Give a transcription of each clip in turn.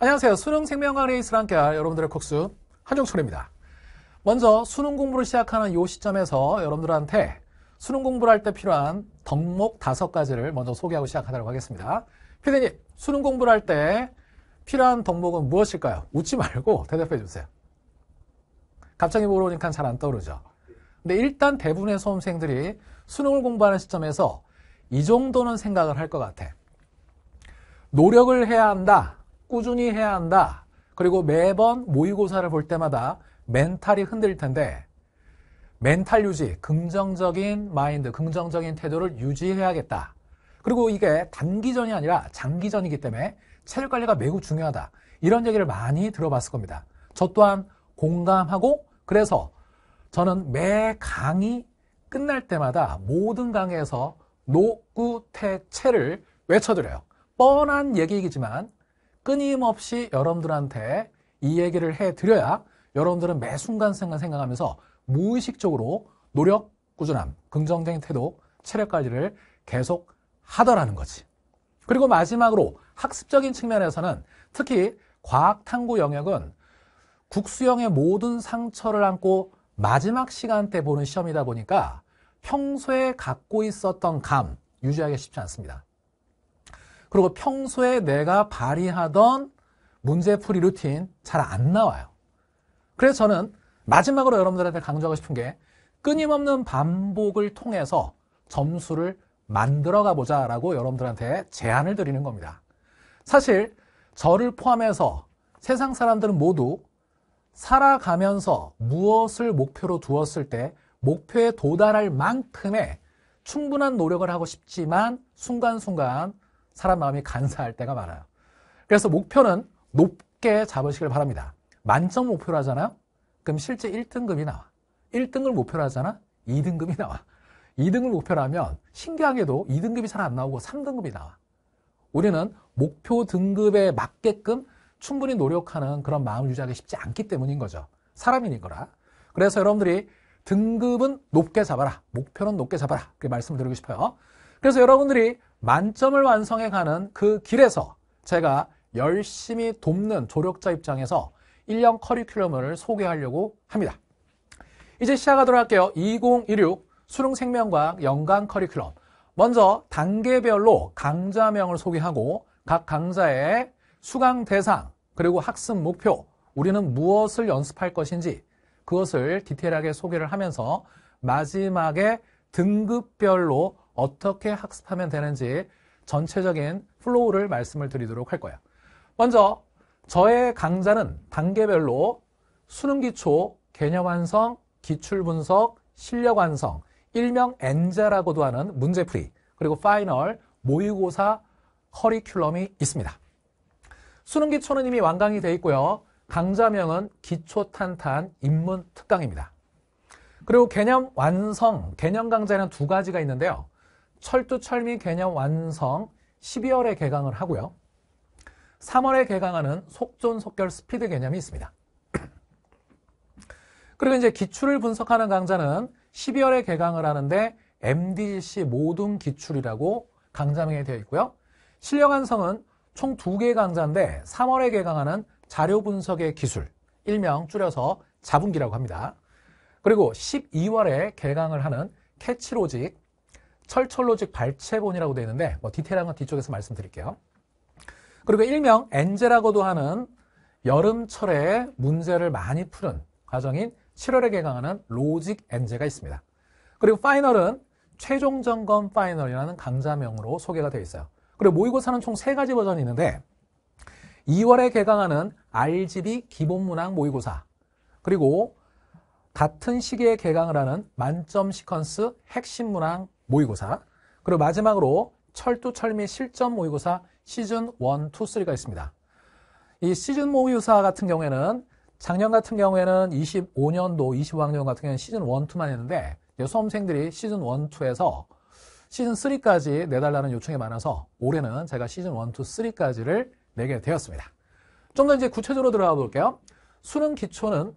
안녕하세요. 수능 생명과 레이스를 함께할 여러분들의 콕수 한종철입니다. 먼저 수능 공부를 시작하는 이 시점에서 여러분들한테 수능 공부를 할 때 필요한 덕목 다섯 가지를 먼저 소개하고 시작하도록 하겠습니다. 피디님, 수능 공부를 할 때 필요한 덕목은 무엇일까요? 웃지 말고 대답해 주세요. 갑자기 물어보니까 잘 안 떠오르죠. 근데 일단 대부분의 수험생들이 수능을 공부하는 시점에서 이 정도는 생각을 할 것 같아. 노력을 해야 한다. 꾸준히 해야 한다. 그리고 매번 모의고사를 볼 때마다 멘탈이 흔들 텐데 멘탈 유지, 긍정적인 마인드, 긍정적인 태도를 유지해야겠다. 그리고 이게 단기전이 아니라 장기전이기 때문에 체력 관리가 매우 중요하다. 이런 얘기를 많이 들어봤을 겁니다. 저 또한 공감하고 그래서 저는 매 강의 끝날 때마다 모든 강의에서 노구태체를 외쳐드려요. 뻔한 얘기이지만 끊임없이 여러분들한테 이 얘기를 해드려야 여러분들은 매 순간 생각하면서 무의식적으로 노력, 꾸준함, 긍정적인 태도, 체력 관리를 계속 하더라는 거지. 그리고 마지막으로 학습적인 측면에서는 특히 과학 탐구 영역은 국수형의 모든 상처를 안고 마지막 시간대 보는 시험이다 보니까 평소에 갖고 있었던 감 유지하기 쉽지 않습니다. 그리고 평소에 내가 발휘하던 문제풀이 루틴 잘 안 나와요. 그래서 저는 마지막으로 여러분들한테 강조하고 싶은 게 끊임없는 반복을 통해서 점수를 만들어 가보자 라고 여러분들한테 제안을 드리는 겁니다. 사실 저를 포함해서 세상 사람들은 모두 살아가면서 무엇을 목표로 두었을 때 목표에 도달할 만큼의 충분한 노력을 하고 싶지만 순간순간 사람 마음이 간사할 때가 많아요. 그래서 목표는 높게 잡으시길 바랍니다. 만점 목표로 하잖아요. 그럼 실제 1등급이 나와. 1등을 목표로 하잖아. 2등급이 나와. 2등을 목표로 하면 신기하게도 2등급이 잘 안 나오고 3등급이 나와. 우리는 목표 등급에 맞게끔 충분히 노력하는 그런 마음을 유지하기 쉽지 않기 때문인 거죠. 사람이니거라. 그래서 여러분들이 등급은 높게 잡아라. 목표는 높게 잡아라. 그렇게 말씀을 드리고 싶어요. 그래서 여러분들이 만점을 완성해가는 그 길에서 제가 열심히 돕는 조력자 입장에서 1년 커리큘럼을 소개하려고 합니다. 이제 시작하도록 할게요. 2016 수능생명과학 연간 커리큘럼 먼저 단계별로 강좌명을 소개하고 각 강좌의 수강 대상 그리고 학습 목표 우리는 무엇을 연습할 것인지 그것을 디테일하게 소개를 하면서 마지막에 등급별로 어떻게 학습하면 되는지 전체적인 플로우를 말씀을 드리도록 할 거예요. 먼저 저의 강좌는 단계별로 수능 기초, 개념 완성, 기출 분석, 실력 완성, 일명 엔자라고도 하는 문제풀이, 그리고 파이널, 모의고사 커리큘럼이 있습니다. 수능 기초는 이미 완강이 돼 있고요. 강좌명은 기초탄탄 입문특강입니다. 그리고 개념 완성, 개념 강좌에는 두 가지가 있는데요. 철두철미 개념 완성 12월에 개강을 하고요. 3월에 개강하는 속전속결 스피드 개념이 있습니다. 그리고 이제 기출을 분석하는 강좌는 12월에 개강을 하는데 MDC 모든 기출이라고 강좌명이 되어 있고요. 실력 완성은 총2 개의 강좌인데 3월에 개강하는 자료 분석의 기술, 일명 줄여서 자분기라고 합니다. 그리고 12월에 개강을 하는 캐치로직 철철로직 발췌본이라고 되어 있는데 뭐 디테일한 건 뒤쪽에서 말씀드릴게요. 그리고 일명 엔제라고도 하는 여름철에 문제를 많이 푸는 과정인 7월에 개강하는 로직 엔제가 있습니다. 그리고 파이널은 최종 점검 파이널이라는 강좌명으로 소개가 되어 있어요. 그리고 모의고사는 총 3가지 버전이 있는데 2월에 개강하는 RGB 기본문항 모의고사 그리고 같은 시기에 개강을 하는 만점 시퀀스 핵심 문항 모의고사 그리고 마지막으로 철두 철미 실전 모의고사 시즌 1, 2, 3가 있습니다. 이 시즌 모의고사 같은 경우에는 작년 같은 경우에는 25년도 25학년 같은 경우에는 시즌 1, 2만 했는데 수험생들이 시즌 1, 2에서 시즌 3까지 내달라는 요청이 많아서 올해는 제가 시즌 1, 2, 3까지를 내게 되었습니다. 좀 더 이제 구체적으로 들어가 볼게요. 수능 기초는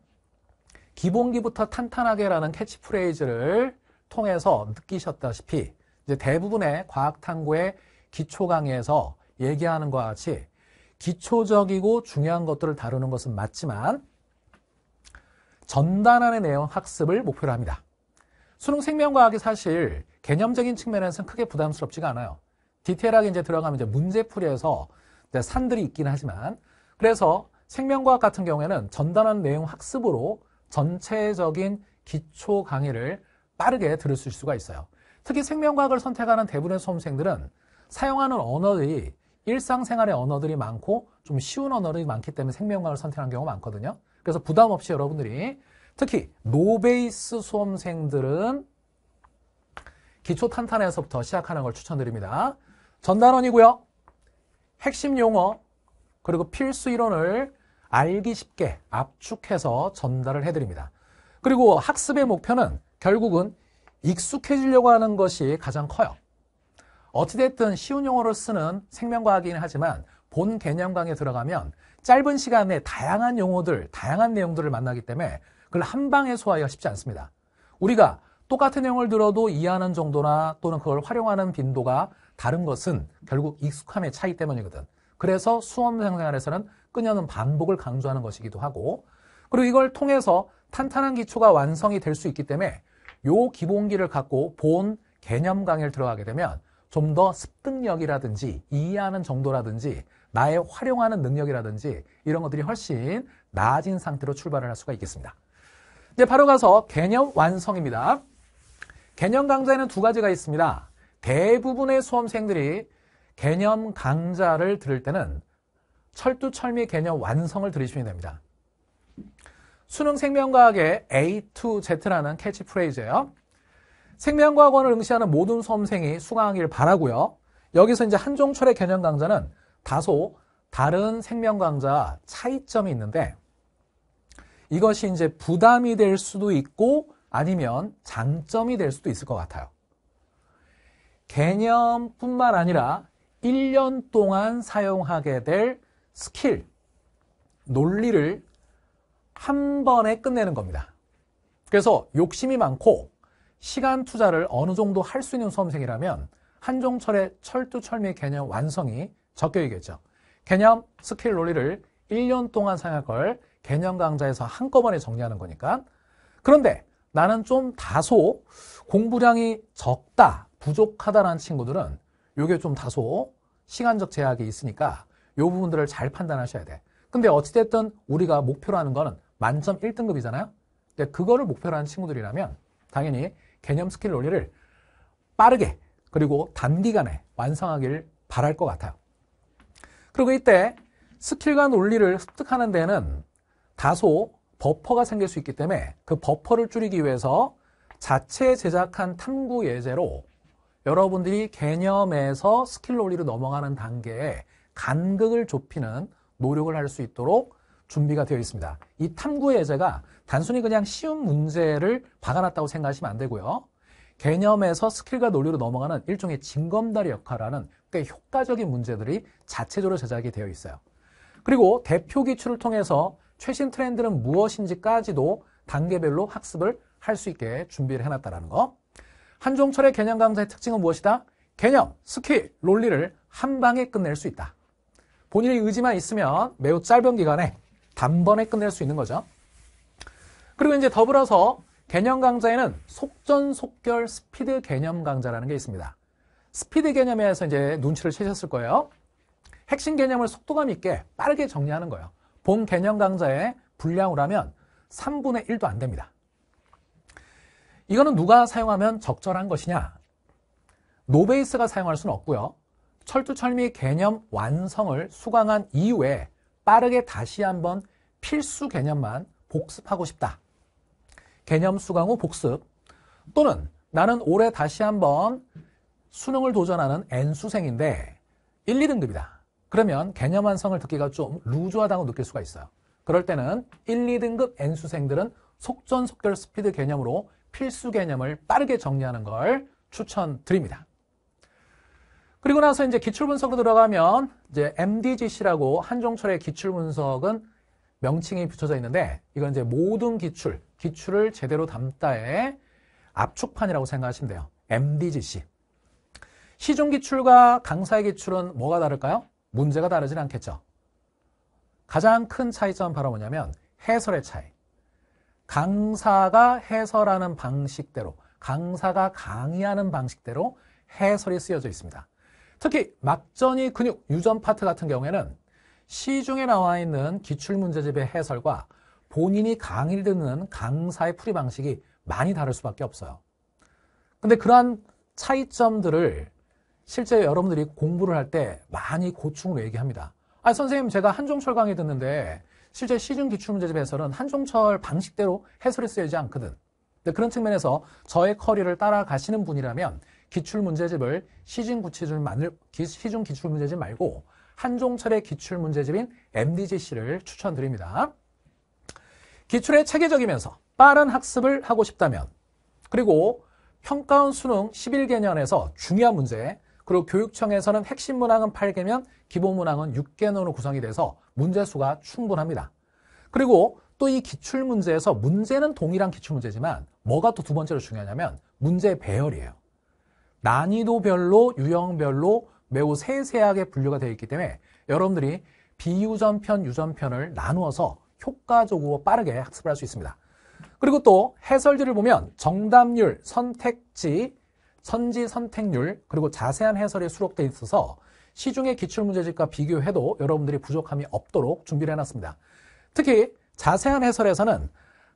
기본기부터 탄탄하게라는 캐치프레이즈를 통해서 느끼셨다시피 이제 대부분의 과학 탐구의 기초 강의에서 얘기하는 것과 같이 기초적이고 중요한 것들을 다루는 것은 맞지만 전단안의 내용 학습을 목표로 합니다. 수능 생명과학이 사실 개념적인 측면에서는 크게 부담스럽지가 않아요. 디테일하게 이제 들어가면 이제 문제풀이에서 이제 산들이 있긴 하지만 그래서 생명과학 같은 경우에는 전단한 내용 학습으로 전체적인 기초 강의를 빠르게 들으실 수가 있어요. 특히 생명과학을 선택하는 대부분의 수험생들은 사용하는 언어들이 일상생활의 언어들이 많고 좀 쉬운 언어들이 많기 때문에 생명과학을 선택하는 경우가 많거든요. 그래서 부담 없이 여러분들이 특히 노베이스 수험생들은 기초 탄탄에서부터 시작하는 걸 추천드립니다. 전단원이고요. 핵심 용어 그리고 필수 이론을 알기 쉽게 압축해서 전달을 해드립니다. 그리고 학습의 목표는 결국은 익숙해지려고 하는 것이 가장 커요. 어찌됐든 쉬운 용어로 쓰는 생명과학이긴 하지만 본 개념강에 들어가면 짧은 시간에 다양한 용어들, 다양한 내용들을 만나기 때문에 그걸 한 방에 소화하기가 쉽지 않습니다. 우리가 똑같은 용어를 들어도 이해하는 정도나 또는 그걸 활용하는 빈도가 다른 것은 결국 익숙함의 차이 때문이거든. 그래서 수험생활에서는 끊여는 반복을 강조하는 것이기도 하고 그리고 이걸 통해서 탄탄한 기초가 완성이 될 수 있기 때문에 요 기본기를 갖고 본 개념 강의를 들어가게 되면 좀 더 습득력이라든지 이해하는 정도라든지 나의 활용하는 능력이라든지 이런 것들이 훨씬 나아진 상태로 출발을 할 수가 있겠습니다. 이제 바로 가서 개념 완성입니다. 개념 강좌에는 두 가지가 있습니다. 대부분의 수험생들이 개념 강좌를 들을 때는 철두철미 개념 완성을 들으시면 됩니다. 수능 생명과학의 A to Z라는 캐치프레이즈예요. 생명과학원을 응시하는 모든 수험생이 수강하길 바라고요. 여기서 이제 한종철의 개념 강좌는 다소 다른 생명 강좌 차이점이 있는데 이것이 이제 부담이 될 수도 있고 아니면 장점이 될 수도 있을 것 같아요. 개념뿐만 아니라 1년 동안 사용하게 될 스킬, 논리를 한 번에 끝내는 겁니다. 그래서 욕심이 많고 시간 투자를 어느 정도 할 수 있는 수험생이라면 한종철의 철두철미 개념 완성이 적혀있겠죠. 개념, 스킬 논리를 1년 동안 사용할 걸 개념 강좌에서 한꺼번에 정리하는 거니까. 그런데 나는 좀 다소 공부량이 적다, 부족하다라는 친구들은 이게 좀 다소 시간적 제약이 있으니까 이 부분들을 잘 판단하셔야 돼. 근데 어찌됐든 우리가 목표로 하는 거는 만점 1등급이잖아요. 근데 그거를 목표로 하는 친구들이라면 당연히 개념 스킬 논리를 빠르게 그리고 단기간에 완성하길 바랄 것 같아요. 그리고 이때 스킬과 논리를 습득하는 데는 다소 버퍼가 생길 수 있기 때문에 그 버퍼를 줄이기 위해서 자체 제작한 탐구 예제로 여러분들이 개념에서 스킬 논리로 넘어가는 단계에 간극을 좁히는 노력을 할 수 있도록 준비가 되어 있습니다. 이 탐구의 예제가 단순히 그냥 쉬운 문제를 박아놨다고 생각하시면 안 되고요. 개념에서 스킬과 논리로 넘어가는 일종의 징검다리 역할을 하는 꽤 효과적인 문제들이 자체적으로 제작이 되어 있어요. 그리고 대표 기출을 통해서 최신 트렌드는 무엇인지까지도 단계별로 학습을 할 수 있게 준비를 해놨다는 거. 한종철의 개념 강사의 특징은 무엇이다? 개념, 스킬, 논리를 한 방에 끝낼 수 있다. 본인의 의지만 있으면 매우 짧은 기간에 단번에 끝낼 수 있는 거죠. 그리고 이제 더불어서 개념 강좌에는 속전속결 스피드 개념 강좌라는 게 있습니다. 스피드 개념에서 이제 눈치를 채셨을 거예요. 핵심 개념을 속도감 있게 빠르게 정리하는 거예요. 본 개념 강좌의 분량으로 하면 3분의 1도 안 됩니다. 이거는 누가 사용하면 적절한 것이냐? 노베이스가 사용할 수는 없고요. 철두철미 개념 완성을 수강한 이후에 빠르게 다시 한번 필수 개념만 복습하고 싶다. 개념 수강 후 복습 또는 나는 올해 다시 한번 수능을 도전하는 N수생인데 1, 2등급이다. 그러면 개념 완성을 듣기가 좀 루즈하다고 느낄 수가 있어요. 그럴 때는 1, 2등급 N수생들은 속전속결 스피드 개념으로 필수 개념을 빠르게 정리하는 걸 추천드립니다. 그리고 나서 이제 기출분석으로 들어가면 이제 MDGC라고 한종철의 기출분석은 명칭이 붙여져 있는데 이건 이제 모든 기출, 기출을 제대로 담다의 압축판이라고 생각하시면 돼요. MDGC. 시중 기출과 강사의 기출은 뭐가 다를까요? 문제가 다르진 않겠죠. 가장 큰 차이점은 바로 뭐냐면 해설의 차이. 강사가 해설하는 방식대로, 강사가 강의하는 방식대로 해설이 쓰여져 있습니다. 특히 막전이 근육 유전 파트 같은 경우에는 시중에 나와 있는 기출문제집의 해설과 본인이 강의를 듣는 강사의 풀이 방식이 많이 다를 수밖에 없어요. 근데 그러한 차이점들을 실제 여러분들이 공부를 할 때 많이 고충으로 얘기합니다. 아, 선생님, 제가 한종철 강의 듣는데 실제 시중 기출문제집 해설은 한종철 방식대로 해설이 쓰여지지 않거든. 그런 측면에서 저의 커리를 따라가시는 분이라면 기출문제집을 시중 구치만을 시중 기출문제집 말고 한종철의 기출문제집인 MDGC를 추천드립니다. 기출에 체계적이면서 빠른 학습을 하고 싶다면 그리고 평가원 수능 11개년에서 중요한 문제 그리고 교육청에서는 핵심 문항은 8개면 기본 문항은 6개년으로 구성이 돼서 문제수가 충분합니다. 그리고 또 이 기출문제에서 문제는 동일한 기출문제지만 뭐가 또 두 번째로 중요하냐면 문제 배열이에요. 난이도별로 유형별로 매우 세세하게 분류가 되어 있기 때문에 여러분들이 비유전편, 유전편을 나누어서 효과적으로 빠르게 학습할수 있습니다. 그리고 또 해설지를 보면 정답률, 선택지, 선지 선택률, 그리고 자세한 해설에 수록되어 있어서 시중의 기출문제집과 비교해도 여러분들이 부족함이 없도록 준비를 해놨습니다. 특히 자세한 해설에서는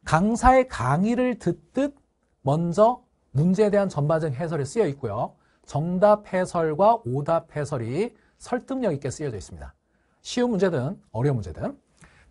강사의 강의를 듣듯 먼저 문제에 대한 전반적 인 해설이 쓰여 있고요. 정답 해설과 오답 해설이 설득력 있게 쓰여져 있습니다. 쉬운 문제든 어려운 문제든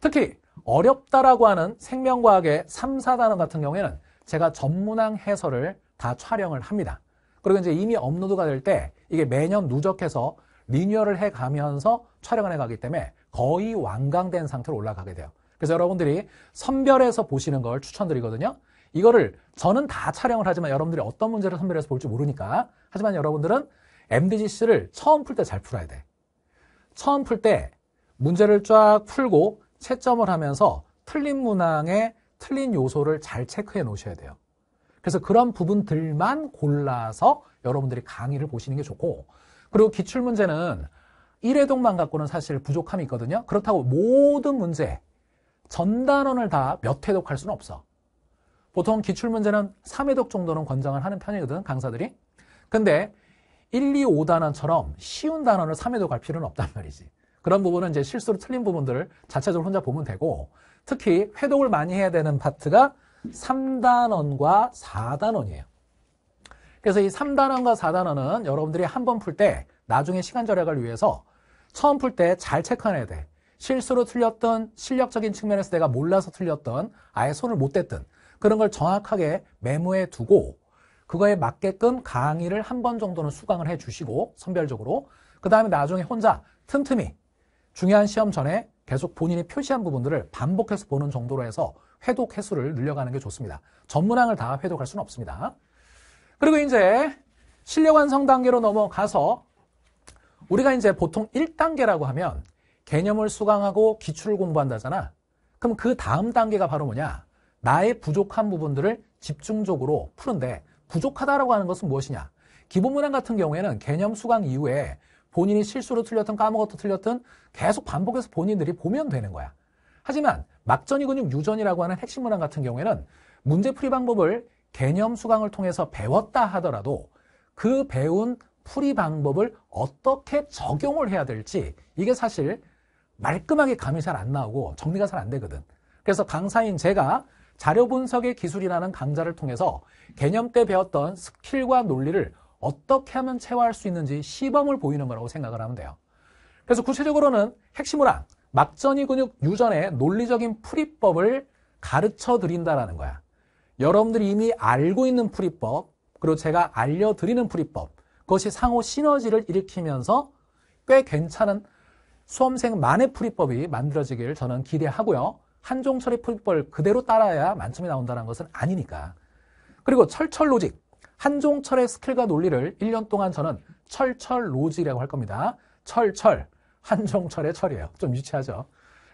특히 어렵다라고 하는 생명과학의 3, 4단원 같은 경우에는 제가 전문항 해설을 다 촬영을 합니다. 그리고 이제 이미 업로드가 될 때 이게 매년 누적해서 리뉴얼을 해가면서 촬영을 해가기 때문에 거의 완강된 상태로 올라가게 돼요. 그래서 여러분들이 선별해서 보시는 걸 추천드리거든요. 이거를 저는 다 촬영을 하지만 여러분들이 어떤 문제를 선별해서 볼지 모르니까 하지만 여러분들은 MDGC를 처음 풀 때 잘 풀어야 돼. 처음 풀 때 문제를 쫙 풀고 채점을 하면서 틀린 문항에 틀린 요소를 잘 체크해 놓으셔야 돼요. 그래서 그런 부분들만 골라서 여러분들이 강의를 보시는 게 좋고 그리고 기출문제는 1회동만 갖고는 사실 부족함이 있거든요. 그렇다고 모든 문제, 전단원을 다 몇 회독할 수는 없어. 보통 기출문제는 3회독 정도는 권장을 하는 편이거든 강사들이 근데 1, 2, 5단원처럼 쉬운 단원을 3회독 할 필요는 없단 말이지 그런 부분은 이제 실수로 틀린 부분들을 자체적으로 혼자 보면 되고 특히 회독을 많이 해야 되는 파트가 3단원과 4단원이에요 그래서 이 3단원과 4단원은 여러분들이 한 번 풀 때 나중에 시간 절약을 위해서 처음 풀 때 잘 체크해야 돼 실수로 틀렸던 실력적인 측면에서 내가 몰라서 틀렸던 아예 손을 못 댔던 그런 걸 정확하게 메모해 두고 그거에 맞게끔 강의를 한 번 정도는 수강을 해 주시고 선별적으로 그 다음에 나중에 혼자 틈틈이 중요한 시험 전에 계속 본인이 표시한 부분들을 반복해서 보는 정도로 해서 회독 횟수를 늘려가는 게 좋습니다. 전문항을 다 회독할 수는 없습니다. 그리고 이제 실력 완성 단계로 넘어가서 우리가 이제 보통 1단계라고 하면 개념을 수강하고 기출을 공부한다잖아. 그럼 그 다음 단계가 바로 뭐냐? 나의 부족한 부분들을 집중적으로 푸는데 부족하다라고 하는 것은 무엇이냐? 기본문항 같은 경우에는 개념 수강 이후에 본인이 실수로 틀렸던 까먹었던 틀렸던 계속 반복해서 본인들이 보면 되는 거야. 하지만 막전이 근육 유전이라고 하는 핵심 문항 같은 경우에는 문제 풀이 방법을 개념 수강을 통해서 배웠다 하더라도 그 배운 풀이 방법을 어떻게 적용을 해야 될지 이게 사실 말끔하게 감이 잘 안 나오고 정리가 잘 안 되거든. 그래서 강사인 제가 자료 분석의 기술이라는 강좌를 통해서 개념 때 배웠던 스킬과 논리를 어떻게 하면 체화할 수 있는지 시범을 보이는 거라고 생각을 하면 돼요. 그래서 구체적으로는 핵심으랑 막전이 근육 유전의 논리적인 풀이법을 가르쳐 드린다라는 거야. 여러분들이 이미 알고 있는 풀이법, 그리고 제가 알려드리는 풀이법, 그것이 상호 시너지를 일으키면서 꽤 괜찮은 수험생만의 풀이법이 만들어지길 저는 기대하고요. 한종철의 풀벌 그대로 따라야 만점이 나온다는 것은 아니니까. 그리고 철철 로직. 한종철의 스킬과 논리를 1년 동안 저는 철철 로직이라고 할 겁니다. 철철. 한종철의 철이에요. 좀 유치하죠.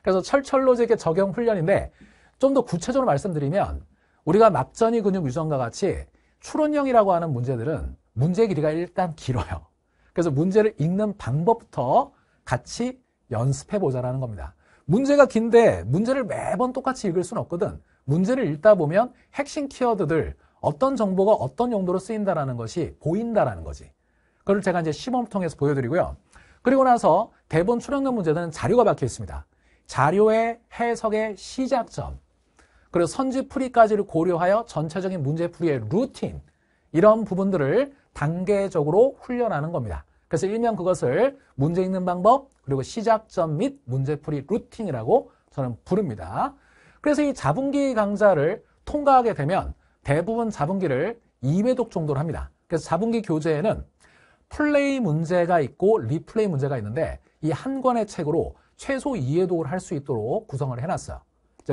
그래서 철철 로직의 적용 훈련인데 좀 더 구체적으로 말씀드리면 우리가 막전이 근육 유전과 같이 추론형이라고 하는 문제들은 문제 길이가 일단 길어요. 그래서 문제를 읽는 방법부터 같이 연습해 보자라는 겁니다. 문제가 긴데 문제를 매번 똑같이 읽을 수는 없거든. 문제를 읽다 보면 핵심 키워드들 어떤 정보가 어떤 용도로 쓰인다라는 것이 보인다라는 거지. 그걸 제가 이제 시범 통해서 보여드리고요. 그리고 나서 대본 출연금 문제는 자료가 박혀 있습니다. 자료의 해석의 시작점, 그리고 선지 풀이까지를 고려하여 전체적인 문제 풀이의 루틴, 이런 부분들을 단계적으로 훈련하는 겁니다. 그래서 일명 그것을 문제 읽는 방법 그리고 시작점 및 문제풀이 루팅이라고 저는 부릅니다. 그래서 이 자분기 강좌를 통과하게 되면 대부분 자분기를 2회독 정도로 합니다. 그래서 자분기 교재에는 플레이 문제가 있고 리플레이 문제가 있는데 이 한 권의 책으로 최소 2회독을 할 수 있도록 구성을 해놨어요.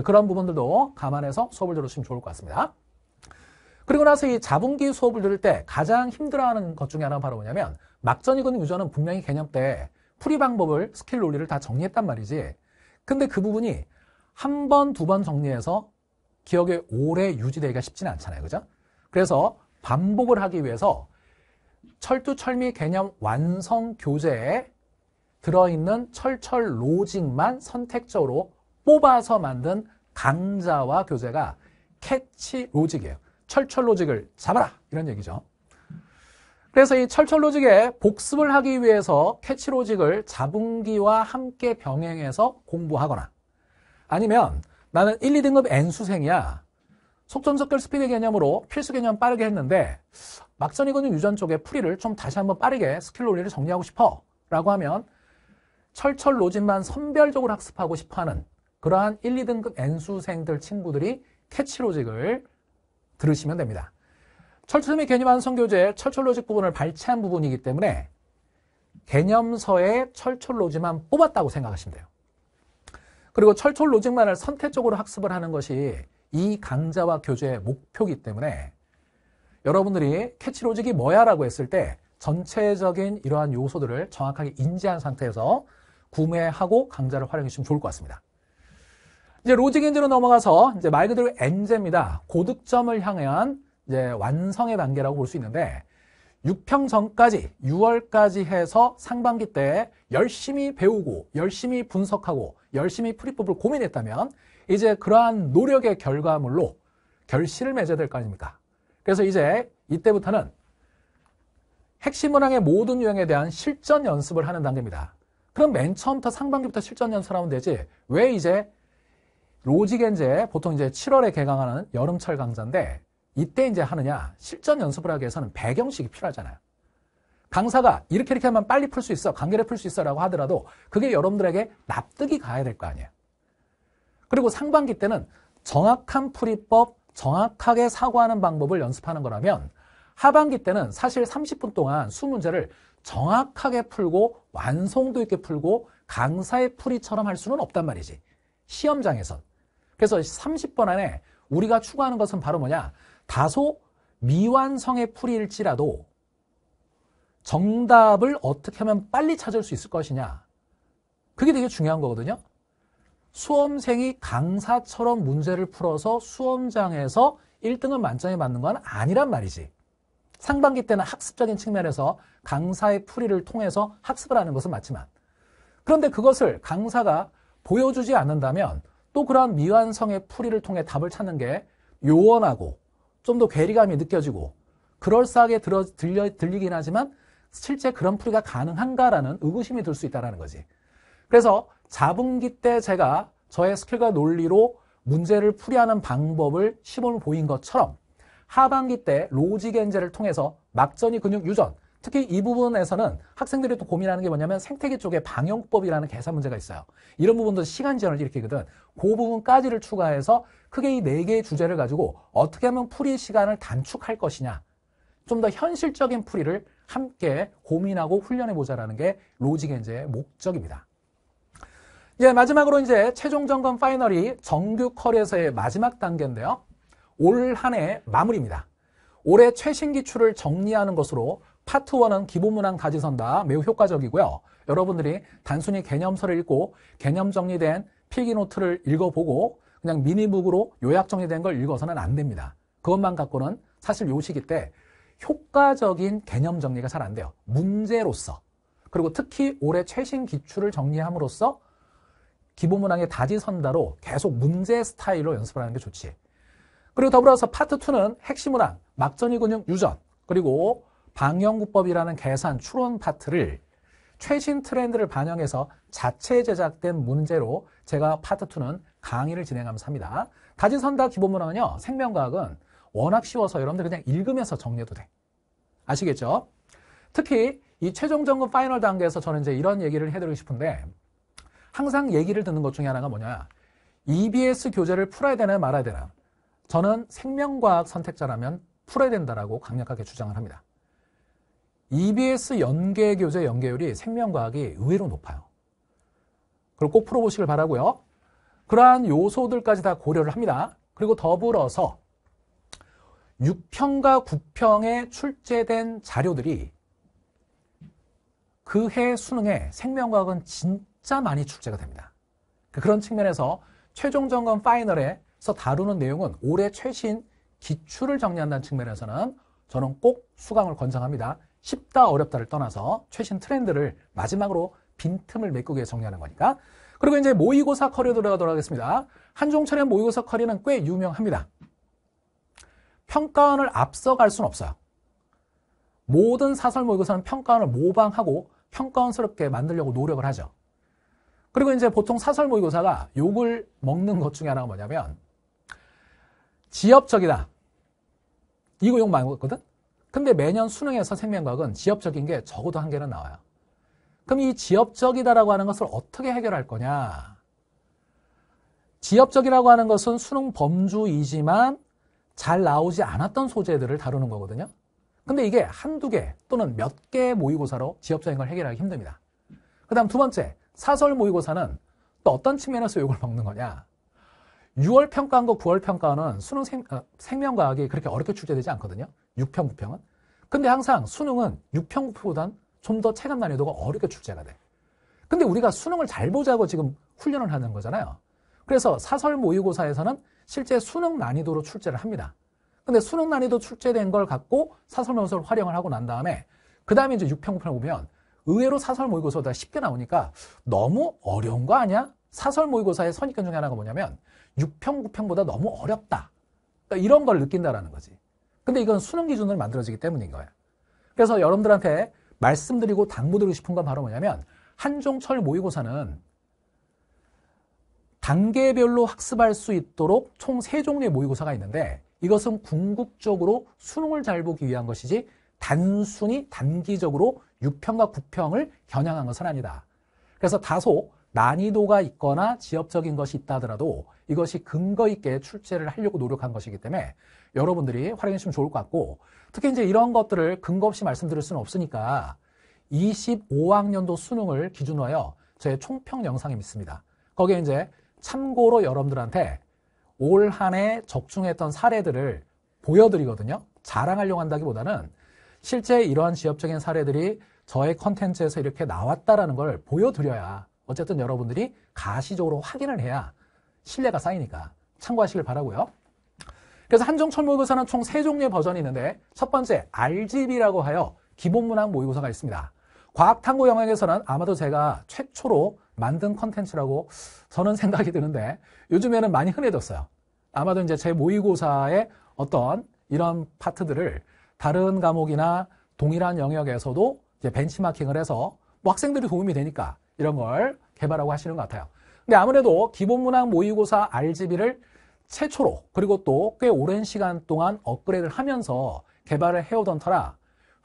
그런 부분들도 감안해서 수업을 들으시면 좋을 것 같습니다. 그리고 나서 이 자분기 수업을 들을 때 가장 힘들어하는 것 중에 하나가 바로 뭐냐면 막전 이거는 유저는 분명히 개념 때 풀이 방법을 스킬 논리를 다 정리했단 말이지. 근데 그 부분이 한 번, 두 번 정리해서 기억에 오래 유지되기가 쉽지는 않잖아요. 그죠? 그래서 반복을 하기 위해서 철두철미 개념 완성 교재에 들어있는 철철 로직만 선택적으로 뽑아서 만든 강자와 교재가 캐치 로직이에요. 철철 로직을 잡아라! 이런 얘기죠. 그래서 이 철철 로직의 복습을 하기 위해서 캐치 로직을 자분기와 함께 병행해서 공부하거나 아니면 나는 1, 2등급 N수생이야. 속전속결 스피드 개념으로 필수 개념 빠르게 했는데 막전이거든 유전 쪽에 풀이를 좀 다시 한번 빠르게 스킬 논리를 정리하고 싶어 라고 하면 철철 로직만 선별적으로 학습하고 싶어하는 그러한 1, 2등급 N수생들 친구들이 캐치 로직을 들으시면 됩니다. 철철님 개념한 성교제 철철로직 부분을 발췌한 부분이기 때문에 개념서에 철철로직만 뽑았다고 생각하시면 돼요. 그리고 철철로직만을 선택적으로 학습을 하는 것이 이 강좌와 교재의 목표이기 때문에 여러분들이 캐치로직이 뭐야 라고 했을 때 전체적인 이러한 요소들을 정확하게 인지한 상태에서 구매하고 강좌를 활용해 주시면 좋을 것 같습니다. 이제 로직 엔진으로 넘어가서 이제 말 그대로 엔제입니다. 고득점을 향한 이제 완성의 단계라고 볼 수 있는데 6평 전까지 6월까지 해서 상반기 때 열심히 배우고 열심히 분석하고 열심히 풀이법을 고민했다면 이제 그러한 노력의 결과물로 결실을 맺어야 될 거 아닙니까? 그래서 이제 이때부터는 핵심 문항의 모든 유형에 대한 실전 연습을 하는 단계입니다. 그럼 맨 처음부터 상반기부터 실전 연습하면 을 되지 왜 이제 로직엔제 보통 이제 7월에 개강하는 여름철 강좌인데 이때 이제 하느냐 실전 연습을 하기 위해서는 배경식이 필요하잖아요. 강사가 이렇게 이렇게 하면 빨리 풀 수 있어, 강렬히풀수 있어라고 하더라도 그게 여러분들에게 납득이 가야 될 거 아니에요. 그리고 상반기 때는 정확한 풀이법, 정확하게 사고하는 방법을 연습하는 거라면 하반기 때는 사실 30분 동안 수문제를 정확하게 풀고 완성도 있게 풀고 강사의 풀이처럼 할 수는 없단 말이지. 시험장에서 그래서 30번 안에 우리가 추구하는 것은 바로 뭐냐? 다소 미완성의 풀이일지라도 정답을 어떻게 하면 빨리 찾을 수 있을 것이냐. 그게 되게 중요한 거거든요. 수험생이 강사처럼 문제를 풀어서 수험장에서 1등을 만점에 맞는 건 아니란 말이지. 상반기 때는 학습적인 측면에서 강사의 풀이를 통해서 학습을 하는 것은 맞지만 그런데 그것을 강사가 보여주지 않는다면 또 그러한 미완성의 풀이를 통해 답을 찾는 게 요원하고 좀더 괴리감이 느껴지고 그럴싸하게 들어, 들려, 들리긴 하지만 실제 그런 풀이가 가능한가라는 의구심이 들 수 있다는 거지. 그래서 자분기 때 제가 저의 스킬과 논리로 문제를 풀이하는 방법을 시범을 보인 것처럼 하반기 때 로직 엔젤을 통해서 막전이 근육 유전, 특히 이 부분에서는 학생들이 또 고민하는 게 뭐냐면 생태계 쪽에 방역법이라는 계산 문제가 있어요. 이런 부분도 시간 지연을 일으키거든. 그 부분까지를 추가해서 크게 이 네 개의 주제를 가지고 어떻게 하면 풀이 시간을 단축할 것이냐. 좀 더 현실적인 풀이를 함께 고민하고 훈련해 보자라는 게 로직 엔제의 목적입니다. 예, 마지막으로 이제 최종 점검 파이널이 정규 커리에서의 마지막 단계인데요. 올 한해 마무리입니다. 올해 최신 기출을 정리하는 것으로 파트 1은 기본문항 다지선다. 매우 효과적이고요. 여러분들이 단순히 개념서를 읽고 개념 정리된 필기노트를 읽어보고 그냥 미니북으로 요약 정리된 걸 읽어서는 안 됩니다. 그것만 갖고는 사실 요 시기 때 효과적인 개념 정리가 잘 안 돼요. 문제로서. 그리고 특히 올해 최신 기출을 정리함으로써 기본문항의 다지선다로 계속 문제 스타일로 연습하는 을게 좋지. 그리고 더불어서 파트 2는 핵심문항, 막전이 근육 유전, 그리고 방영구법이라는 계산 추론 파트를 최신 트렌드를 반영해서 자체 제작된 문제로 제가 파트 2는 강의를 진행하면서 합니다. 다진 선다 기본문항은요. 생명과학은 워낙 쉬워서 여러분들 그냥 읽으면서 정리해도 돼. 아시겠죠? 특히 이 최종 점검 파이널 단계에서 저는 이제 이런 얘기를 해드리고 싶은데 항상 얘기를 듣는 것 중에 하나가 뭐냐. EBS 교재를 풀어야 되나 말아야 되나. 저는 생명과학 선택자라면 풀어야 된다라고 강력하게 주장을 합니다. EBS 연계 교재 연계율이 생명과학이 의외로 높아요. 그걸 꼭 풀어보시길 바라고요. 그러한 요소들까지 다 고려를 합니다. 그리고 더불어서 6평과 9평에 출제된 자료들이 그 해 수능에 생명과학은 진짜 많이 출제가 됩니다. 그 그런 측면에서 최종 점검 파이널에서 다루는 내용은 올해 최신 기출을 정리한다는 측면에서는 저는 꼭 수강을 권장합니다. 쉽다 어렵다를 떠나서 최신 트렌드를 마지막으로 빈틈을 메꾸게 정리하는 거니까 그리고 이제 모의고사 커리어 들어가도록 하겠습니다. 한종철의 모의고사 커리어는 꽤 유명합니다. 평가원을 앞서갈 순 없어요. 모든 사설 모의고사는 평가원을 모방하고 평가원스럽게 만들려고 노력을 하죠. 그리고 이제 보통 사설 모의고사가 욕을 먹는 것 중에 하나가 뭐냐면 지엽적이다. 이거 욕 많이 먹거든? 근데 매년 수능에서 생명과학은 지엽적인 게 적어도 한 개는 나와요. 그럼 이 지엽적이다라고 하는 것을 어떻게 해결할 거냐? 지엽적이라고 하는 것은 수능 범주이지만 잘 나오지 않았던 소재들을 다루는 거거든요. 근데 이게 한두 개 또는 몇 개 모의고사로 지엽적인 걸 해결하기 힘듭니다. 그 다음 두 번째, 사설 모의고사는 또 어떤 측면에서 이걸 먹는 거냐? 6월 평가한 거, 9월 평가원은 수능 생, 어, 생명과학이 그렇게 어렵게 출제되지 않거든요. 6평, 9평은. 근데 항상 수능은 6평구보단 좀 더 체감 난이도가 어렵게 출제가 돼. 근데 우리가 수능을 잘 보자고 지금 훈련을 하는 거잖아요. 그래서 사설 모의고사에서는 실제 수능 난이도로 출제를 합니다. 근데 수능 난이도 출제된 걸 갖고 사설 모의고사를 활용을 하고 난 다음에 그 다음에 이제 6평급편을 보면 의외로 사설 모의고사보다 쉽게 나오니까 너무 어려운 거 아니야? 사설 모의고사의 선입견 중에 하나가 뭐냐면 6평, 9평보다 너무 어렵다. 그러니까 이런 걸 느낀다라는 거지. 근데 이건 수능 기준으로 만들어지기 때문인 거예요. 그래서 여러분들한테 말씀드리고 당부드리고 싶은 건 바로 뭐냐면 한종철 모의고사는 단계별로 학습할 수 있도록 총 세종류의 모의고사가 있는데 이것은 궁극적으로 수능을 잘 보기 위한 것이지 단순히 단기적으로 6평과 9평을 겨냥한 것은 아니다. 그래서 다소 난이도가 있거나 지역적인 것이 있다 하더라도 이것이 근거 있게 출제를 하려고 노력한 것이기 때문에 여러분들이 활용해 주시면 좋을 것 같고 특히 이제 이런 것들을 근거 없이 말씀드릴 수는 없으니까 25학년도 수능을 기준으로 하여 제 총평 영상이 있습니다. 거기에 이제 참고로 여러분들한테 올 한해 적중했던 사례들을 보여드리거든요. 자랑하려고 한다기보다는 실제 이러한 지엽적인 사례들이 저의 컨텐츠에서 이렇게 나왔다라는 걸 보여드려야 어쨌든 여러분들이 가시적으로 확인을 해야 신뢰가 쌓이니까 참고하시길 바라고요. 그래서 한정철 모의고사는 총3종류의 버전이 있는데 첫 번째 RGB라고 하여 기본문항 모의고사가 있습니다. 과학탐구 영역에서는 아마도 제가 최초로 만든 컨텐츠라고 저는 생각이 드는데 요즘에는 많이 흔해졌어요. 아마도 이제 제 모의고사의 어떤 이런 파트들을 다른 과목이나 동일한 영역에서도 이제 벤치마킹을 해서 뭐 학생들이 도움이 되니까 이런 걸 개발하고 하시는 것 같아요. 근데 아무래도 기본문항 모의고사 RGB를 최초로 그리고 또 꽤 오랜 시간 동안 업그레이드를 하면서 개발을 해오던 터라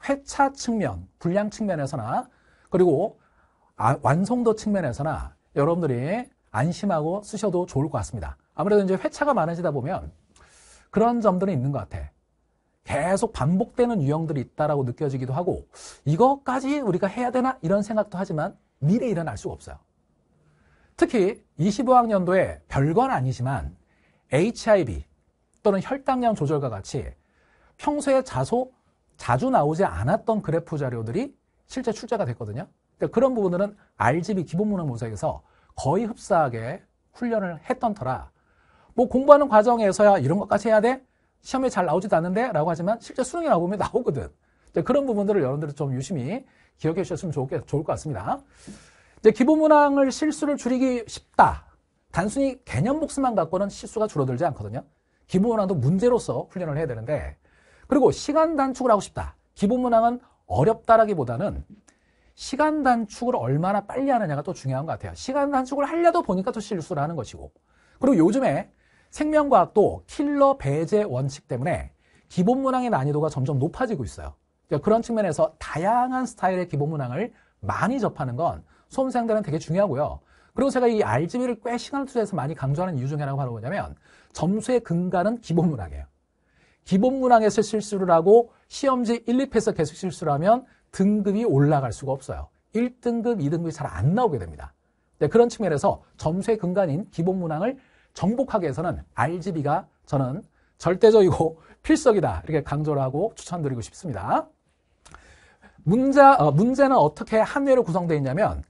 회차 측면, 불량 측면에서나 그리고 아, 완성도 측면에서나 여러분들이 안심하고 쓰셔도 좋을 것 같습니다. 아무래도 이제 회차가 많아지다 보면 그런 점들은 있는 것 같아. 계속 반복되는 유형들이 있다라고 느껴지기도 하고 이것까지 우리가 해야 되나 이런 생각도 하지만 미래 일어날 수가 없어요. 특히 25학년도에 별건 아니지만 HIV 또는 혈당량 조절과 같이 평소에 자소 자주 나오지 않았던 그래프 자료들이 실제 출제가 됐거든요. 그러니까 그런 부분들은 RGB 기본문항 모색에서 거의 흡사하게 훈련을 했던 터라 뭐 공부하는 과정에서야 이런 것까지 해야 돼? 시험에 잘 나오지도 않는데? 라고 하지만 실제 수능에 나오면 나오거든. 그런 부분들을 여러분들이 좀 유심히 기억해 주셨으면 좋을 것 같습니다. 이제 기본 문항을 실수를 줄이기 쉽다. 단순히 개념 복습만 갖고는 실수가 줄어들지 않거든요. 기본 문항도 문제로서 훈련을 해야 되는데 그리고 시간 단축을 하고 싶다. 기본 문항은 어렵다라기보다는 시간 단축을 얼마나 빨리 하느냐가 또 중요한 것 같아요. 시간 단축을 하려도 보니까 또 실수를 하는 것이고. 그리고 요즘에 생명과학도 킬러 배제 원칙 때문에 기본 문항의 난이도가 점점 높아지고 있어요. 그러니까 그런 측면에서 다양한 스타일의 기본 문항을 많이 접하는 건 수험생들은 되게 중요하고요. 그리고 제가 이 RGB를 꽤 시간을 투자해서 많이 강조하는 이유 중에 하나가 바로 뭐냐면 점수의 근간은 기본 문항이에요. 기본 문항에서 실수를 하고 시험지 1, 2패에서 계속 실수를 하면 등급이 올라갈 수가 없어요. 1등급, 2등급이 잘 안 나오게 됩니다. 네, 그런 측면에서 점수의 근간인 기본 문항을 정복하기 위해서는 RGB가 저는 절대적이고 필석이다 이렇게 강조를 하고 추천드리고 싶습니다. 문제, 어, 문제는 어떻게 한 회로 구성되어 있냐면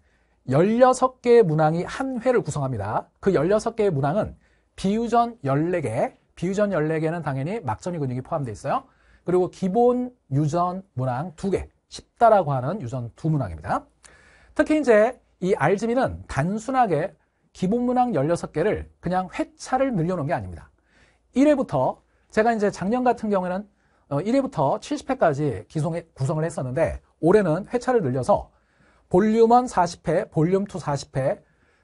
16개의 문항이 한 회를 구성합니다. 그 16개의 문항은 비유전 14개, 비유전 14개는 당연히 막전이 근육이 포함되어 있어요. 그리고 기본 유전 문항 2개, 쉽다라고 하는 유전 두 문항입니다. 특히 이제 이 알지미는 단순하게 기본 문항 16개를 그냥 회차를 늘려놓은 게 아닙니다. 1회부터 제가 이제 작년 같은 경우에는 1회부터 어, 70회까지 기송에 구성을 했었는데 올해는 회차를 늘려서 볼륨 1 40회, 볼륨 2 40회,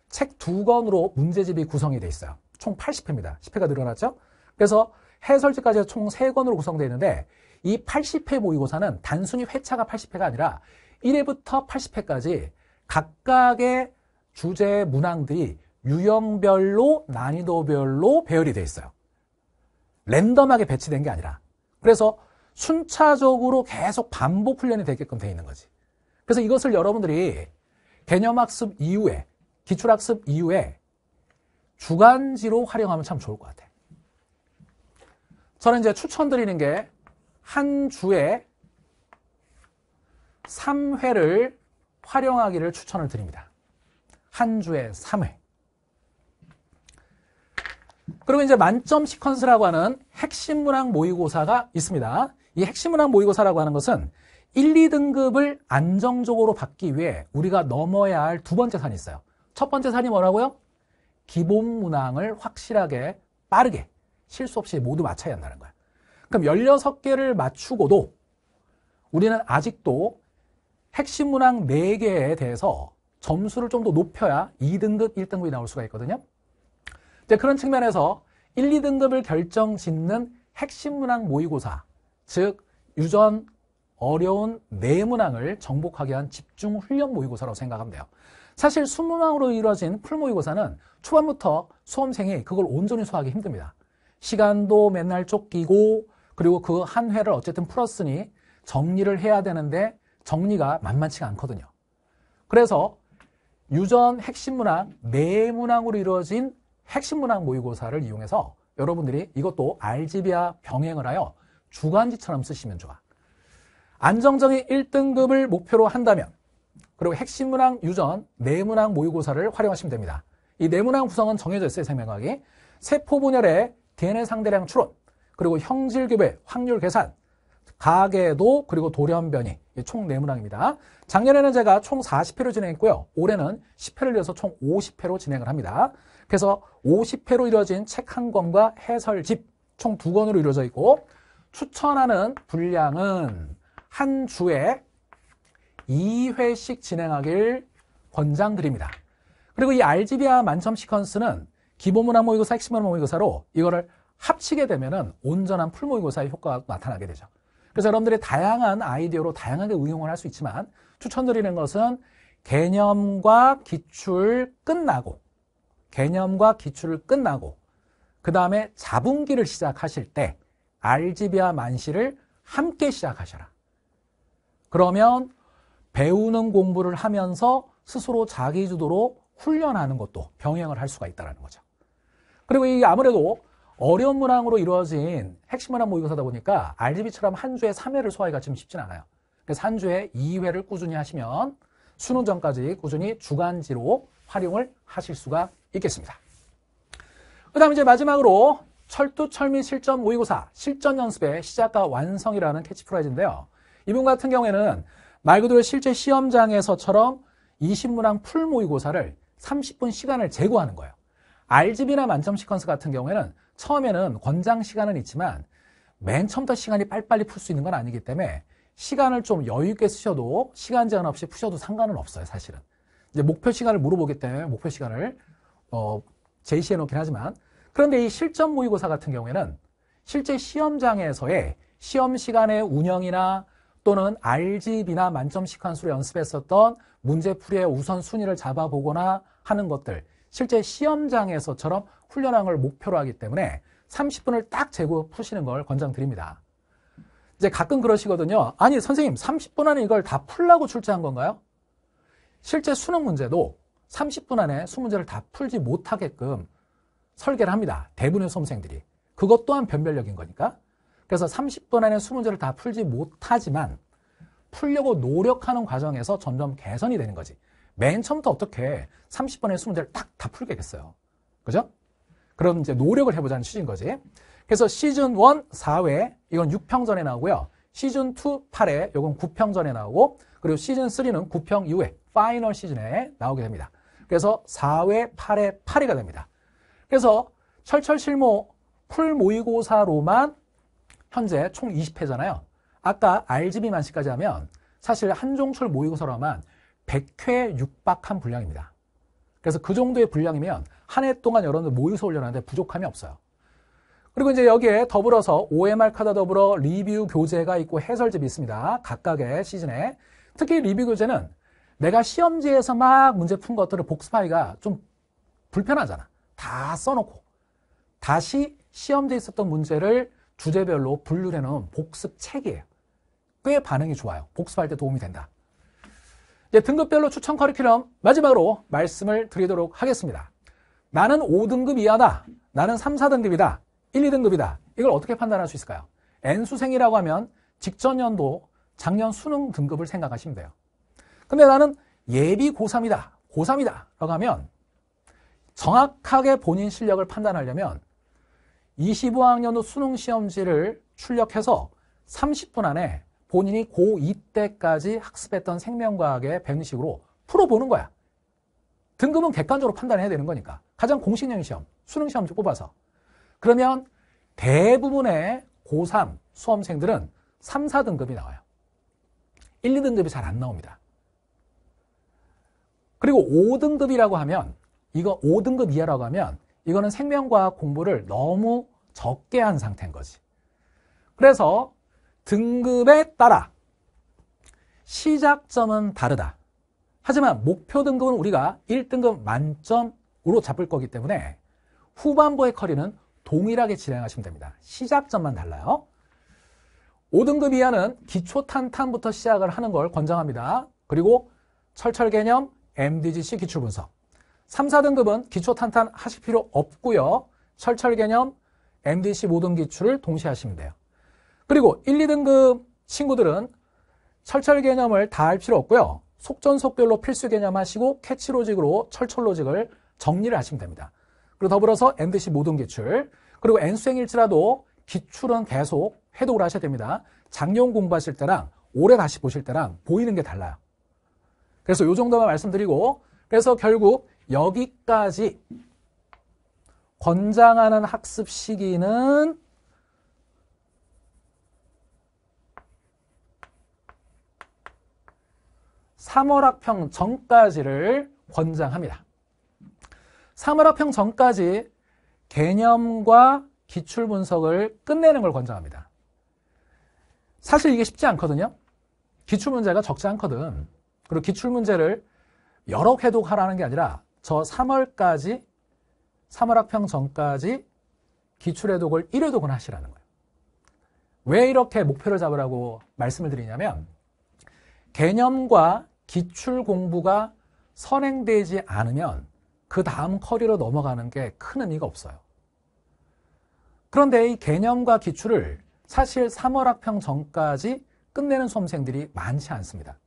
책 두 권으로 문제집이 구성이 돼 있어요. 총 80회입니다. 10회가 늘어났죠? 그래서 해설지까지 총 3권으로 구성되어 있는데 이 80회 모의고사는 단순히 회차가 80회가 아니라 1회부터 80회까지 각각의 주제 문항들이 유형별로 난이도별로 배열이 돼 있어요. 랜덤하게 배치된 게 아니라. 그래서 순차적으로 계속 반복 훈련이 되게끔 돼 있는 거지. 그래서 이것을 여러분들이 개념학습 이후에, 기출학습 이후에 주간지로 활용하면 참 좋을 것 같아요. 저는 이제 추천드리는 게 한 주에 3회를 활용하기를 추천을 드립니다. 한 주에 3회. 그리고 이제 만점 시퀀스라고 하는 핵심 문항 모의고사가 있습니다. 이 핵심 문항 모의고사라고 하는 것은 1, 2등급을 안정적으로 받기 위해 우리가 넘어야 할 두 번째 산이 있어요. 첫 번째 산이 뭐라고요? 기본 문항을 확실하게 빠르게 실수 없이 모두 맞춰야 한다는 거야. 그럼 16개를 맞추고도 우리는 아직도 핵심 문항 4개에 대해서 점수를 좀 더 높여야 2등급, 1등급이 나올 수가 있거든요. 이제 그런 측면에서 1, 2등급을 결정 짓는 핵심 문항 모의고사, 즉 유전 어려운 네문항을 정복하게 한 집중 훈련 모의고사라고 생각하면 돼요. 사실 수문항으로 이루어진 풀모의고사는 초반부터 수험생이 그걸 온전히 소화하기 힘듭니다. 시간도 맨날 쫓기고 그리고 그 한 회를 어쨌든 풀었으니 정리를 해야 되는데 정리가 만만치가 않거든요. 그래서 유전 핵심 문항, 네문항으로 이루어진 핵심 문항 모의고사를 이용해서 여러분들이 이것도 알지비아 병행을 하여 주간지처럼 쓰시면 좋아. 안정적인 1등급을 목표로 한다면 그리고 핵심 문항 유전 내문항 모의고사를 활용하시면 됩니다. 이 내문항 구성은 정해져 있어요. 생명학이. 세포 분열의 DNA 상대량 추론 그리고 형질 교배 확률 계산 가계도 그리고 돌연변이 총 4문항입니다. 작년에는 제가 총 40회로 진행했고요. 올해는 10회를 이어서 총 50회로 진행을 합니다. 그래서 50회로 이루어진 책 한 권과 해설집 총 두 권으로 이루어져 있고 추천하는 분량은 한 주에 2회씩 진행하길 권장드립니다. 그리고 이 RGB와 만점 시퀀스는 기본문화 모의고사, 핵심문화 모의고사로 이거를 합치게 되면은 온전한 풀모의고사의 효과가 나타나게 되죠. 그래서 여러분들이 다양한 아이디어로 다양하게 응용을 할 수 있지만 추천드리는 것은 개념과 기출 끝나고 개념과 기출을 끝나고 그 다음에 자분기를 시작하실 때 RGB와 만시를 함께 시작하셔라. 그러면 배우는 공부를 하면서 스스로 자기 주도로 훈련하는 것도 병행을 할 수가 있다는 거죠. 그리고 이 아무래도 어려운 문항으로 이루어진 핵심 문항 모의고사다 보니까 RGB처럼 한 주에 3회를 소화하기가 좀 쉽진 않아요. 그래서 한 주에 2회를 꾸준히 하시면 수능 전까지 꾸준히 주간지로 활용을 하실 수가 있겠습니다. 그 다음 이제 마지막으로 철두철미 실전 모의고사 실전 연습의 시작과 완성이라는 캐치프라이즈인데요. 이분 같은 경우에는 말 그대로 실제 시험장에서처럼 2 0문항풀 모의고사를 30분 시간을 제고하는 거예요. RGB나 만점 시퀀스 같은 경우에는 처음에는 권장 시간은 있지만 맨 처음부터 시간이 빨리빨리 풀 수 있는 건 아니기 때문에 시간을 좀 여유 있게 쓰셔도 시간 제한 없이 푸셔도 상관은 없어요, 사실은. 이제 목표 시간을 물어보기 때문에 목표 시간을 어, 제시해 놓긴 하지만 그런데 이 실전 모의고사 같은 경우에는 실제 시험장에서의 시험 시간의 운영이나 또는 RGB나 만점식 함수로 연습했었던 문제풀이의 우선순위를 잡아보거나 하는 것들 실제 시험장에서처럼 훈련한 을 목표로 하기 때문에 30분을 딱 재고 푸시는 걸 권장드립니다. 이제 가끔 그러시거든요. 아니 선생님 30분 안에 이걸 다 풀라고 출제한 건가요? 실제 수능 문제도 30분 안에 수문제를 다 풀지 못하게끔 설계를 합니다. 대부분의 수험생들이. 그것 또한 변별력인 거니까. 그래서 30분 안에 20문제를 다 풀지 못하지만 풀려고 노력하는 과정에서 점점 개선이 되는 거지. 맨 처음부터 어떻게 30번의 수문제를딱 다 풀겠겠어요. 그죠? 그럼 이제 노력을 해보자는 취지인 거지. 그래서 시즌 1 4회, 이건 6평전에 나오고요. 시즌 2 8회, 이건 9평전에 나오고, 그리고 시즌 3는 9평 이후에, 파이널 시즌에 나오게 됩니다. 그래서 4회, 8회, 8회가 됩니다. 그래서 철철실모 풀 모의고사로만 현재 총 20회잖아요. 아까 RGB만식까지 하면 사실 한종출 모의고사로만 100회 육박한 분량입니다. 그래서 그 정도의 분량이면 한 해 동안 여러분들 모의고사 올려놨는데 부족함이 없어요. 그리고 이제 여기에 더불어서 OMR 카드 더불어 리뷰 교재가 있고 해설집이 있습니다. 각각의 시즌에. 특히 리뷰 교재는 내가 시험지에서 막 문제 푼 것들을 복습하기가 좀 불편하잖아. 다 써놓고. 다시 시험지에 있었던 문제를 주제별로 분류해 놓은 복습 책이에요. 꽤 반응이 좋아요. 복습할 때 도움이 된다. 이제 등급별로 추천 커리큘럼 마지막으로 말씀을 드리도록 하겠습니다. 나는 5등급 이하다. 나는 3, 4등급이다. 1, 2등급이다. 이걸 어떻게 판단할 수 있을까요? N수생이라고 하면 직전 연도 작년 수능 등급을 생각하시면 돼요. 근데 나는 예비 고3이다. 고3이다. 라고 하면 정확하게 본인 실력을 판단하려면 25학년 도 수능 시험지를 출력해서 30분 안에 본인이 고2 때까지 학습했던 생명과학의 배응식으로 풀어보는 거야. 등급은 객관적으로 판단해야 되는 거니까. 가장 공식적인 시험, 수능 시험지 뽑아서. 그러면 대부분의 고3 수험생들은 3, 4등급이 나와요. 1, 2등급이 잘 안 나옵니다. 그리고 5등급이라고 하면, 이거 5등급 이하라고 하면 이거는 생명과학 공부를 너무 적게 한 상태인 거지. 그래서 등급에 따라 시작점은 다르다. 하지만 목표 등급은 우리가 1등급 만점으로 잡을 거기 때문에 후반부의 커리는 동일하게 진행하시면 됩니다. 시작점만 달라요. 5등급 이하는 기초탄탄부터 시작을 하는 걸 권장합니다. 그리고 철철개념, MDGC 기출분석. 3, 4등급은 기초 탄탄 하실 필요 없고요. 철철 개념 MDC 모든 기출을 동시에 하시면 돼요. 그리고 1, 2등급 친구들은 철철 개념을 다 할 필요 없고요. 속전속결로 필수 개념 하시고 캐치 로직으로 철철 로직을 정리를 하시면 됩니다. 그리고 더불어서 MDC 모든 기출 그리고 N수행일지라도 기출은 계속 해독을 하셔야 됩니다. 작년 공부하실 때랑 올해 다시 보실 때랑 보이는 게 달라요. 그래서 이 정도만 말씀드리고 그래서 결국 여기까지 권장하는 학습 시기는 3월학평 전까지를 권장합니다. 3월학평 전까지 개념과 기출 분석을 끝내는 걸 권장합니다. 사실 이게 쉽지 않거든요. 기출 문제가 적지 않거든. 그리고 기출 문제를 여러 회독하라는 게 아니라 저 3월까지 3월 학평 전까지 기출해독을 1회독은 하시라는 거예요. 왜 이렇게 목표를 잡으라고 말씀을 드리냐면 개념과 기출 공부가 선행되지 않으면 그 다음 커리로 넘어가는 게 큰 의미가 없어요. 그런데 이 개념과 기출을 사실 3월 학평 전까지 끝내는 수험생들이 많지 않습니다.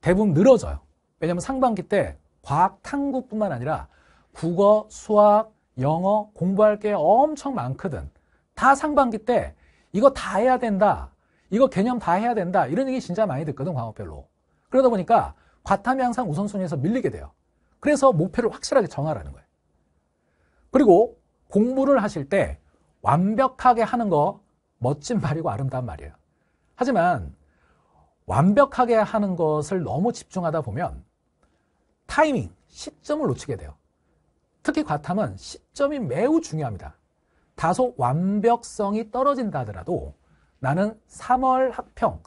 대부분 늘어져요. 왜냐하면 상반기 때 과학 탐구뿐만 아니라 국어, 수학, 영어 공부할 게 엄청 많거든. 다 상반기 때 이거 다 해야 된다. 이거 개념 다 해야 된다. 이런 얘기 진짜 많이 듣거든, 과목별로. 그러다 보니까 과탐이 항상 우선순위에서 밀리게 돼요. 그래서 목표를 확실하게 정하라는 거예요. 그리고 공부를 하실 때 완벽하게 하는 거 멋진 말이고 아름다운 말이에요. 하지만 완벽하게 하는 것을 너무 집중하다 보면 타이밍, 시점을 놓치게 돼요. 특히 과탐은 시점이 매우 중요합니다. 다소 완벽성이 떨어진다 하더라도 나는 3월 학평,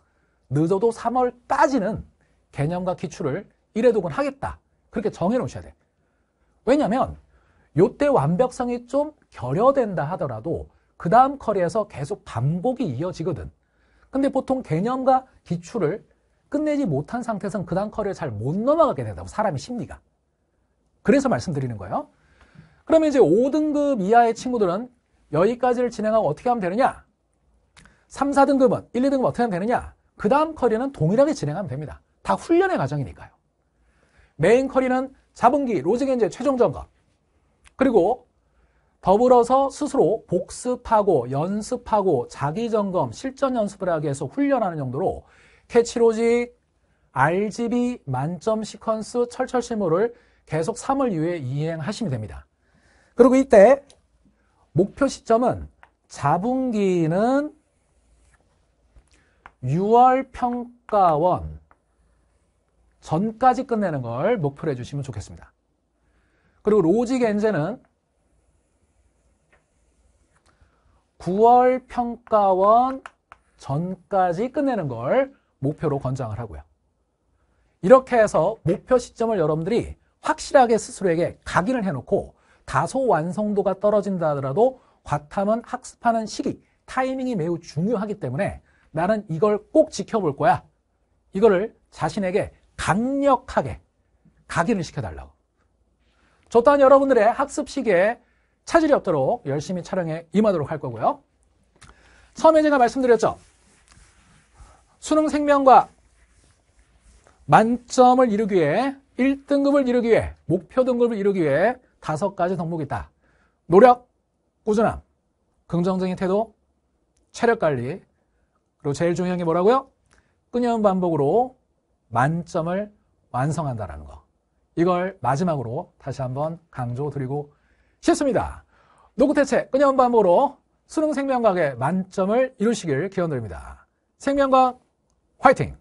늦어도 3월까지는 개념과 기출을 1회 독은 하겠다. 그렇게 정해놓으셔야 돼. 왜냐하면 요때 완벽성이 좀 결여된다 하더라도 그 다음 커리에서 계속 반복이 이어지거든. 근데 보통 개념과 기출을 끝내지 못한 상태에서는 그 다음 커리어 잘못 넘어가게 된다고 사람의 심리가. 그래서 말씀드리는 거예요. 그러면 이제 5등급 이하의 친구들은 여기까지를 진행하고 어떻게 하면 되느냐? 3, 4등급은 1, 2등급 어떻게 하면 되느냐? 그 다음 커리는 동일하게 진행하면 됩니다. 다 훈련의 과정이니까요. 메인 커리는 자분기, 로직 엔제 최종 점검. 그리고 더불어서 스스로 복습하고 연습하고 자기 점검, 실전 연습을 하기 위해서 훈련하는 정도로 캐치로직 RGB 만점 시퀀스 철철 실무를 계속 3월 이후에 이행하시면 됩니다. 그리고 이때 목표 시점은 자분기는 6월 평가원 전까지 끝내는 걸 목표로 해주시면 좋겠습니다. 그리고 로직 엔제는 9월 평가원 전까지 끝내는 걸 목표로 권장을 하고요. 이렇게 해서 목표 시점을 여러분들이 확실하게 스스로에게 각인을 해놓고 다소 완성도가 떨어진다 하더라도 과탐은 학습하는 시기, 타이밍이 매우 중요하기 때문에 나는 이걸 꼭 지켜볼 거야. 이거를 자신에게 강력하게 각인을 시켜달라고. 저 또한 여러분들의 학습 시기에 차질이 없도록 열심히 촬영에 임하도록 할 거고요. 처음에 제가 말씀드렸죠. 수능 생명과 만점을 이루기 위해 1등급을 이루기 위해 목표 등급을 이루기 위해 다섯 가지 덕목이 있다. 노력, 꾸준함, 긍정적인 태도, 체력관리 그리고 제일 중요한 게 뭐라고요? 끊임없는 반복으로 만점을 완성한다라는 거. 이걸 마지막으로 다시 한번 강조드리고 싶습니다. 노구태채 끊임없는 반복으로 수능 생명과학의 만점을 이루시길 기원드립니다. 생명과학 fighting。